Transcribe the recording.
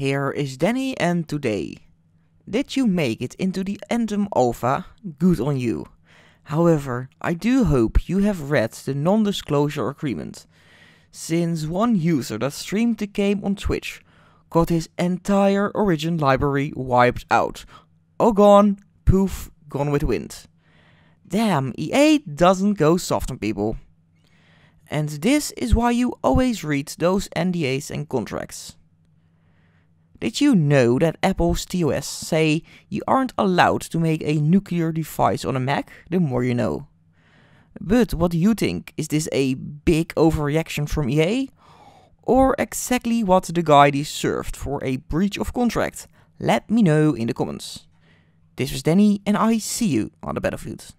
Here is Danny and today. Did you make it into the Anthem Alpha? Good on you. However, I do hope you have read the non-disclosure agreement. Since one user that streamed the game on Twitch got his entire origin library wiped out. All oh, gone, poof, gone with wind. Damn, EA doesn't go soft on people. And this is why you always read those NDAs and contracts. Did you know that Apple's TOS say you aren't allowed to make a nuclear device on a Mac? The more you know. But what do you think? Is this a big overreaction from EA? Or exactly what the guy deserved for a breach of contract? Let me know in the comments. This was Danny and I see you on the battlefield.